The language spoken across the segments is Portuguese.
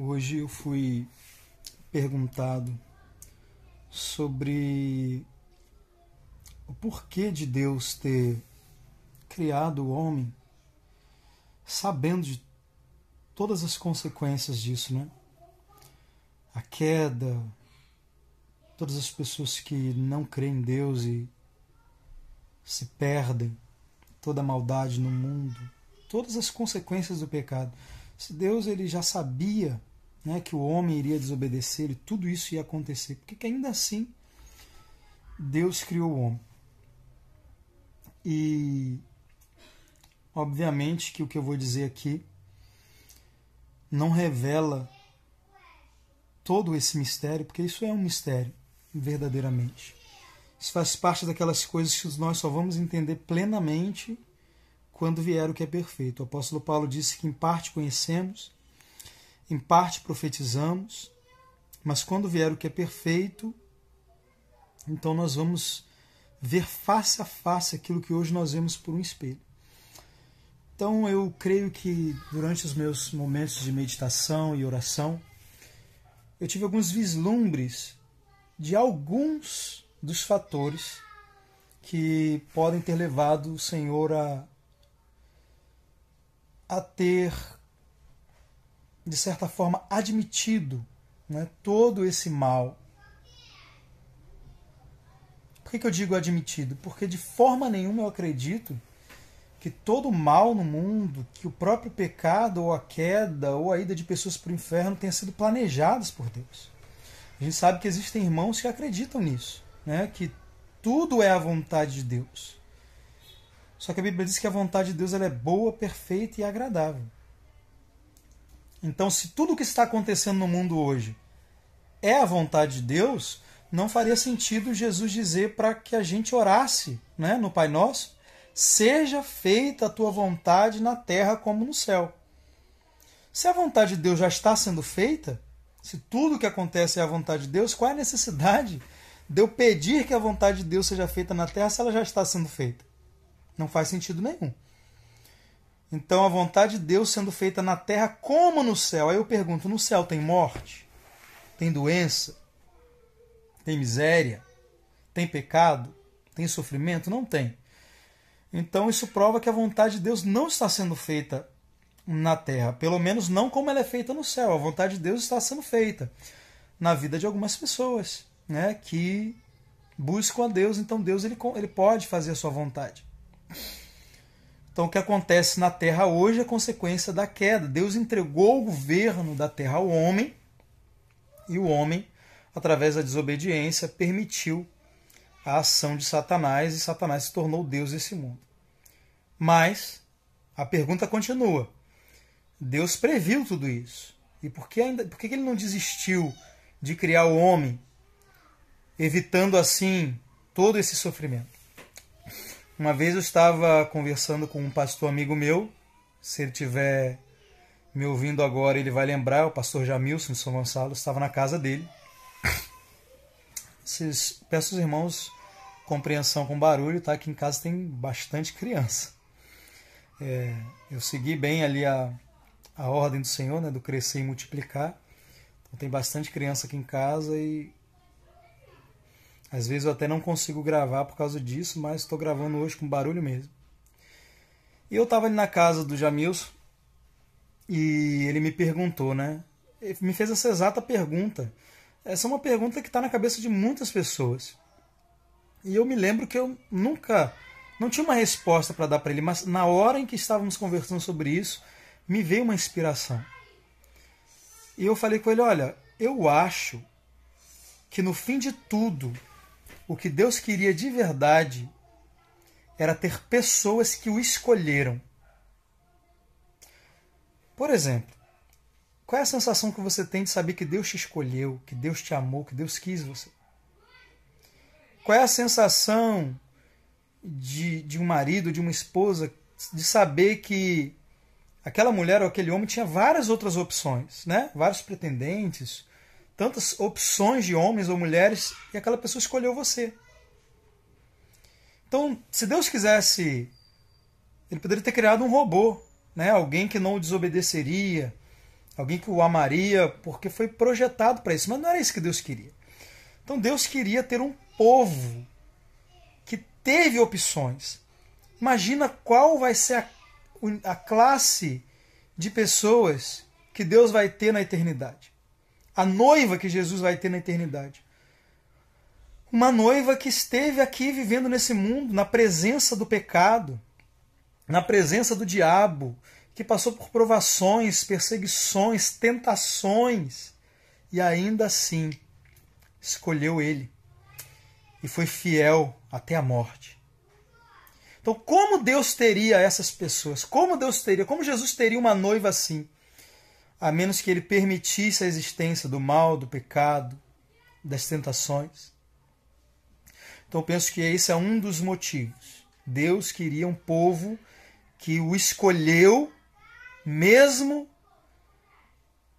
Hoje eu fui perguntado sobre o porquê de Deus ter criado o homem, sabendo de todas as consequências disso, né? A queda, todas as pessoas que não creem em Deus e se perdem, toda a maldade no mundo, todas as consequências do pecado. Se Deus ele já sabia né, que o homem iria desobedecer e tudo isso ia acontecer, porque ainda assim Deus criou o homem. E obviamente que o que eu vou dizer aqui não revela todo esse mistério, porque isso é um mistério, verdadeiramente. Isso faz parte daquelas coisas que nós só vamos entender plenamente quando vier o que é perfeito. O apóstolo Paulo disse que em parte conhecemos, em parte profetizamos, mas quando vier o que é perfeito, então nós vamos ver face a face aquilo que hoje nós vemos por um espelho. Então eu creio que durante os meus momentos de meditação e oração, eu tive alguns vislumbres de alguns dos fatores que podem ter levado o Senhor a, a ter de certa forma, admitido né, todo esse mal. Por que, que eu digo admitido? Porque de forma nenhuma eu acredito que todo mal no mundo, que o próprio pecado ou a queda ou a ida de pessoas para o inferno tenha sido planejadas por Deus. A gente sabe que existem irmãos que acreditam nisso, né? que tudo é a vontade de Deus. Só que a Bíblia diz que a vontade de Deus ela é boa, perfeita e agradável. Então, se tudo o que está acontecendo no mundo hoje é a vontade de Deus, não faria sentido Jesus dizer para que a gente orasse né, no Pai Nosso: seja feita a tua vontade na terra como no céu. Se a vontade de Deus já está sendo feita, se tudo o que acontece é a vontade de Deus, qual é a necessidade de eu pedir que a vontade de Deus seja feita na terra se ela já está sendo feita? Não faz sentido nenhum. Então a vontade de Deus sendo feita na terra como no céu. Aí eu pergunto: no céu tem morte? Tem doença? Tem miséria? Tem pecado? Tem sofrimento? Não tem. Então isso prova que a vontade de Deus não está sendo feita na terra, pelo menos não como ela é feita no céu. A vontade de Deus está sendo feita na vida de algumas pessoas, né, que buscam a Deus, então Deus ele, ele pode fazer a sua vontade. Então, o que acontece na Terra hoje é consequência da queda. Deus entregou o governo da Terra ao homem e o homem, através da desobediência, permitiu a ação de Satanás e Satanás se tornou Deus desse mundo. Mas a pergunta continua: Deus previu tudo isso. E por que, ainda, por que ele não desistiu de criar o homem, evitando assim todo esse sofrimento? Uma vez eu estava conversando com um pastor amigo meu, se ele tiver me ouvindo agora, ele vai lembrar, o pastor Jamilson de São Gonçalo, estava na casa dele. peço aos irmãos compreensão com barulho, tá? Aqui em casa tem bastante criança. É, eu segui bem ali a, a ordem do Senhor, né? Do crescer e multiplicar. Então, tem bastante criança aqui em casa e às vezes eu até não consigo gravar por causa disso, mas estou gravando hoje com barulho mesmo. E eu estava ali na casa do Jamilson e ele me perguntou, né? Ele me fez essa exata pergunta. Essa é uma pergunta que está na cabeça de muitas pessoas. E eu me lembro que eu nunca. Não tinha uma resposta para dar para ele, mas na hora em que estávamos conversando sobre isso, me veio uma inspiração. E eu falei com ele: olha, eu acho que no fim de tudo o que Deus queria de verdade era ter pessoas que o escolheram. Por exemplo, qual é a sensação que você tem de saber que Deus te escolheu, que Deus te amou, que Deus quis você? Qual é a sensação de, de um marido, de uma esposa, de saber que aquela mulher ou aquele homem tinha várias outras opções, né? Vários pretendentes, tantas opções de homens ou mulheres e aquela pessoa escolheu você. Então, se Deus quisesse, ele poderia ter criado um robô, né? Alguém que não o desobedeceria, alguém que o amaria, porque foi projetado para isso, mas não era isso que Deus queria. Então, Deus queria ter um povo que teve opções. Imagina qual vai ser a, a classe de pessoas que Deus vai ter na eternidade a noiva que Jesus vai ter na eternidade. Uma noiva que esteve aqui vivendo nesse mundo, na presença do pecado, na presença do diabo, que passou por provações, perseguições, tentações, e ainda assim escolheu ele e foi fiel até a morte. Então, como Deus teria essas pessoas? Como Deus teria? Como Jesus teria uma noiva assim? a menos que ele permitisse a existência do mal, do pecado, das tentações. Então penso que esse é um dos motivos. Deus queria um povo que o escolheu, mesmo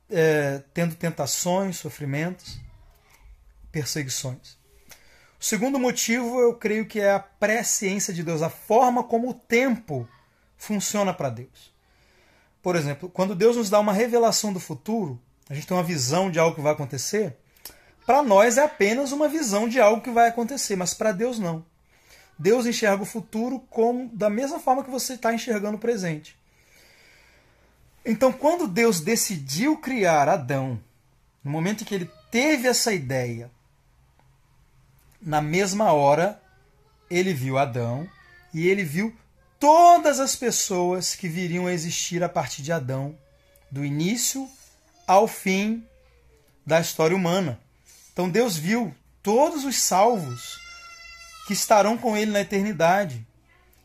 é, tendo tentações, sofrimentos, perseguições. O segundo motivo, eu creio que é a presciência de Deus, a forma como o tempo funciona para Deus. Por exemplo, quando Deus nos dá uma revelação do futuro, a gente tem uma visão de algo que vai acontecer, para nós é apenas uma visão de algo que vai acontecer, mas para Deus não. Deus enxerga o futuro como da mesma forma que você está enxergando o presente. Então, quando Deus decidiu criar Adão, no momento em que ele teve essa ideia, na mesma hora ele viu Adão e ele viu todas as pessoas que viriam a existir a partir de Adão, do início ao fim da história humana. Então Deus viu todos os salvos que estarão com ele na eternidade.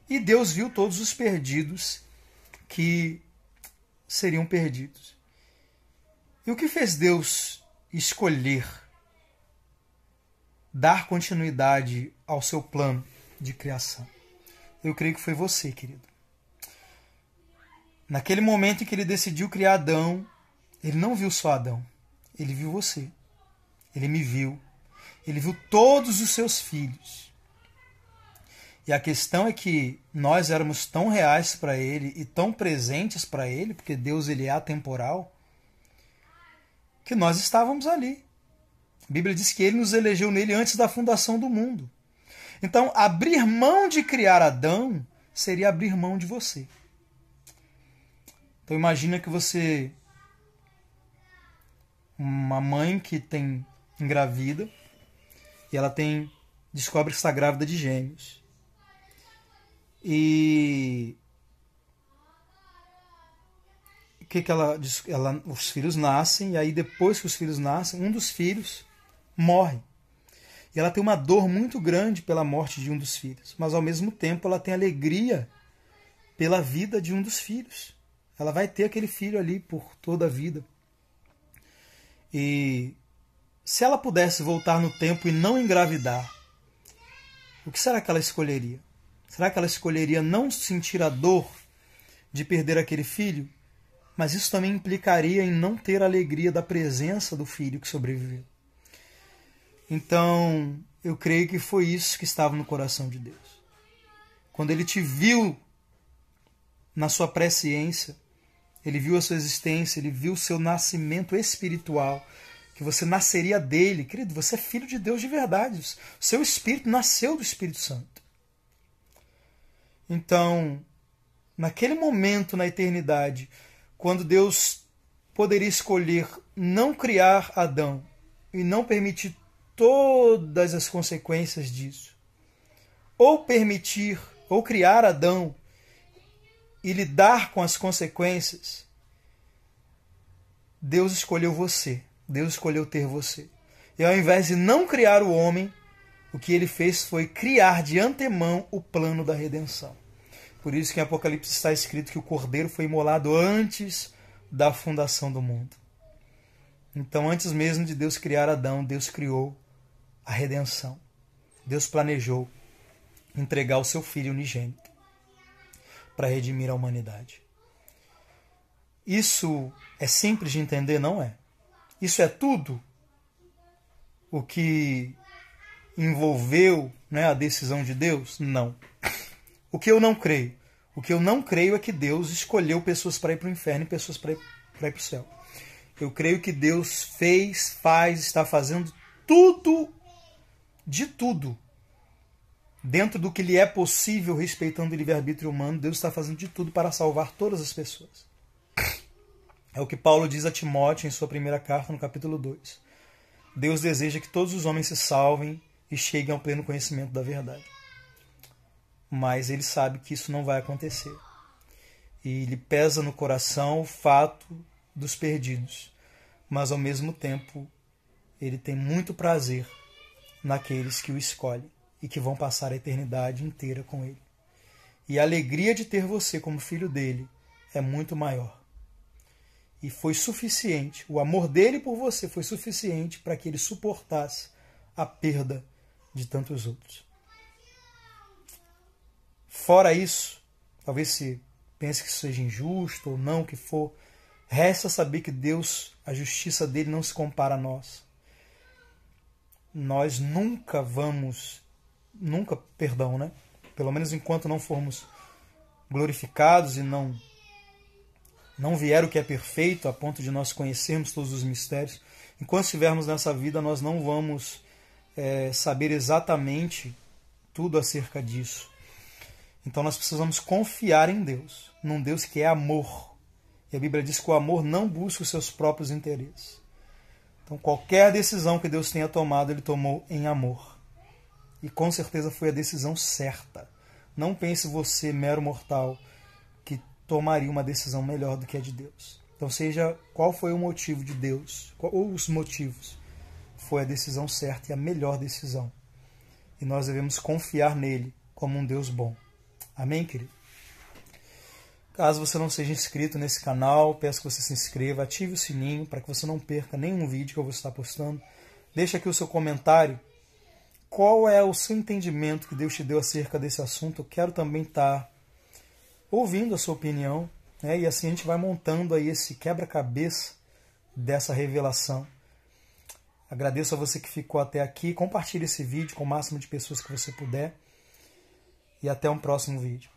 E Deus viu todos os perdidos que seriam perdidos. E o que fez Deus escolher dar continuidade ao seu plano de criação? eu creio que foi você, querido. Naquele momento em que ele decidiu criar Adão, ele não viu só Adão, ele viu você. Ele me viu. Ele viu todos os seus filhos. E a questão é que nós éramos tão reais para ele e tão presentes para ele, porque Deus ele é atemporal, que nós estávamos ali. A Bíblia diz que ele nos elegeu nele antes da fundação do mundo. Então, abrir mão de criar Adão seria abrir mão de você. Então, imagina que você. Uma mãe que tem engravida e ela tem descobre que está grávida de gêmeos. E o que, que ela, ela os filhos nascem e aí depois que os filhos nascem, um dos filhos morre. E ela tem uma dor muito grande pela morte de um dos filhos, mas ao mesmo tempo ela tem alegria pela vida de um dos filhos. Ela vai ter aquele filho ali por toda a vida. E se ela pudesse voltar no tempo e não engravidar, o que será que ela escolheria? Será que ela escolheria não sentir a dor de perder aquele filho? Mas isso também implicaria em não ter a alegria da presença do filho que sobreviveu. Então, eu creio que foi isso que estava no coração de Deus. Quando ele te viu na sua presciência, ele viu a sua existência, ele viu o seu nascimento espiritual, que você nasceria dele. Querido, você é filho de Deus de verdade. O seu espírito nasceu do Espírito Santo. Então, naquele momento na eternidade, quando Deus poderia escolher não criar Adão e não permitir todas as consequências disso. Ou permitir, ou criar Adão e lidar com as consequências. Deus escolheu você. Deus escolheu ter você. E ao invés de não criar o homem, o que ele fez foi criar de antemão o plano da redenção. Por isso que em Apocalipse está escrito que o cordeiro foi imolado antes da fundação do mundo. Então, antes mesmo de Deus criar Adão, Deus criou a redenção. Deus planejou entregar o seu filho unigênito para redimir a humanidade. Isso é simples de entender, não é? Isso é tudo o que envolveu né, a decisão de Deus? Não. O que eu não creio? O que eu não creio é que Deus escolheu pessoas para ir para o inferno e pessoas para ir para o céu. Eu creio que Deus fez, faz, está fazendo tudo de tudo. Dentro do que lhe é possível, respeitando o livre-arbítrio humano, Deus está fazendo de tudo para salvar todas as pessoas. É o que Paulo diz a Timóteo em sua primeira carta, no capítulo 2. Deus deseja que todos os homens se salvem e cheguem ao pleno conhecimento da verdade. Mas ele sabe que isso não vai acontecer. E lhe pesa no coração o fato dos perdidos. Mas ao mesmo tempo, ele tem muito prazer naqueles que o escolhem e que vão passar a eternidade inteira com ele. E a alegria de ter você como filho dele é muito maior. E foi suficiente, o amor dele por você foi suficiente para que ele suportasse a perda de tantos outros. Fora isso, talvez se pense que isso seja injusto ou não, que for, resta saber que Deus, a justiça dele não se compara a nossa nós nunca vamos, nunca, perdão, né? Pelo menos enquanto não formos glorificados e não não vier o que é perfeito a ponto de nós conhecermos todos os mistérios, enquanto estivermos nessa vida, nós não vamos é, saber exatamente tudo acerca disso. Então nós precisamos confiar em Deus, num Deus que é amor. E a Bíblia diz que o amor não busca os seus próprios interesses. Então, qualquer decisão que Deus tenha tomado, ele tomou em amor. E com certeza foi a decisão certa. Não pense você, mero mortal, que tomaria uma decisão melhor do que a de Deus. Então, seja qual foi o motivo de Deus, ou os motivos, foi a decisão certa e a melhor decisão. E nós devemos confiar nele como um Deus bom. Amém, querido? Caso você não seja inscrito nesse canal, peço que você se inscreva, ative o sininho para que você não perca nenhum vídeo que eu vou estar postando. Deixe aqui o seu comentário. Qual é o seu entendimento que Deus te deu acerca desse assunto? Eu quero também estar tá ouvindo a sua opinião, né? E assim a gente vai montando aí esse quebra-cabeça dessa revelação. Agradeço a você que ficou até aqui, compartilhe esse vídeo com o máximo de pessoas que você puder e até um próximo vídeo.